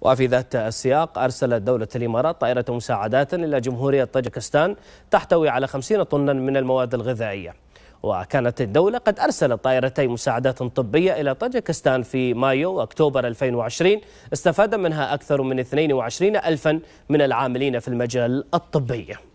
وفي ذات السياق أرسلت دولة الإمارات طائرة مساعدات إلى جمهورية طاجكستان تحتوي على 50 طنا من المواد الغذائية وكانت الدولة قد أرسلت طائرتي مساعدات طبية إلى طاجكستان في مايو وأكتوبر 2020 استفاد منها أكثر من 22 ألفا من العاملين في المجال الطبي